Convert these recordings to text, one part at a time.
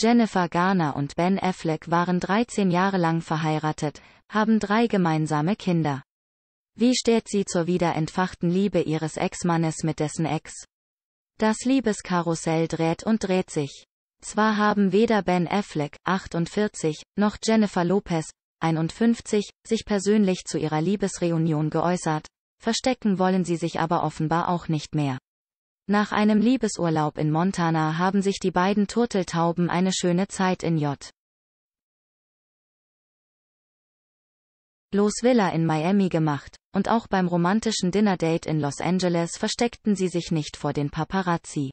Jennifer Garner und Ben Affleck waren 13 Jahre lang verheiratet, haben drei gemeinsame Kinder. Wie steht sie zur wiederentfachten Liebe ihres Ex-Mannes mit dessen Ex? Das Liebeskarussell dreht und dreht sich. Zwar haben weder Ben Affleck, 48, noch Jennifer Lopez, 51, sich persönlich zu ihrer Liebesreunion geäußert, verstecken wollen sie sich aber offenbar auch nicht mehr. Nach einem Liebesurlaub in Montana haben sich die beiden Turteltauben eine schöne Zeit in J. Los Villa in Miami gemacht, und auch beim romantischen Dinnerdate in Los Angeles versteckten sie sich nicht vor den Paparazzi.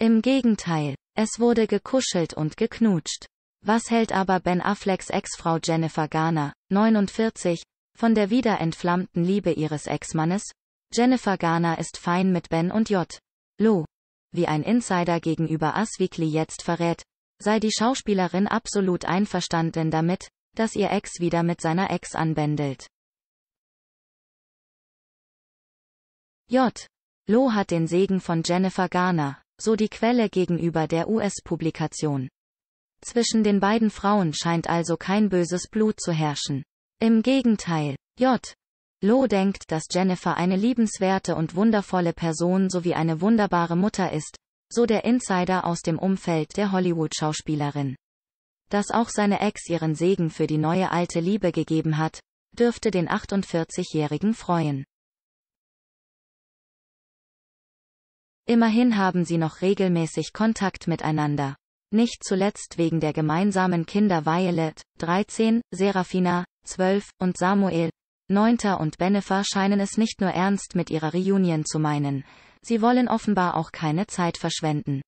Im Gegenteil, es wurde gekuschelt und geknutscht. Was hält aber Ben Afflecks Ex-Frau Jennifer Garner, 49, von der wiederentflammten Liebe ihres Ex-Mannes? Jennifer Garner ist fein mit Ben und J. Lo. Wie ein Insider gegenüber Us Weekly jetzt verrät, sei die Schauspielerin absolut einverstanden damit, dass ihr Ex wieder mit seiner Ex anbändelt. J. Lo hat den Segen von Jennifer Garner, so die Quelle gegenüber der US-Publikation. Zwischen den beiden Frauen scheint also kein böses Blut zu herrschen. Im Gegenteil, J. Lo denkt, dass Jennifer eine liebenswerte und wundervolle Person sowie eine wunderbare Mutter ist, so der Insider aus dem Umfeld der Hollywood-Schauspielerin. Dass auch seine Ex ihren Segen für die neue alte Liebe gegeben hat, dürfte den 48-Jährigen freuen. Immerhin haben sie noch regelmäßig Kontakt miteinander. Nicht zuletzt wegen der gemeinsamen Kinder Violet, 13, Serafina, 12, und Samuel, Neunter und Benefer scheinen es nicht nur ernst mit ihrer Reunion zu meinen, sie wollen offenbar auch keine Zeit verschwenden.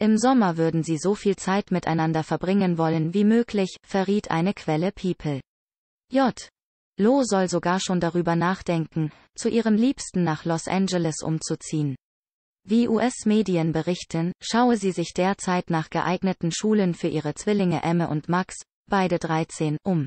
Im Sommer würden sie so viel Zeit miteinander verbringen wollen wie möglich, verriet eine Quelle People. J. Lo soll sogar schon darüber nachdenken, zu ihrem Liebsten nach Los Angeles umzuziehen. Wie US-Medien berichten, schaue sie sich derzeit nach geeigneten Schulen für ihre Zwillinge Emme und Max, beide 13, um.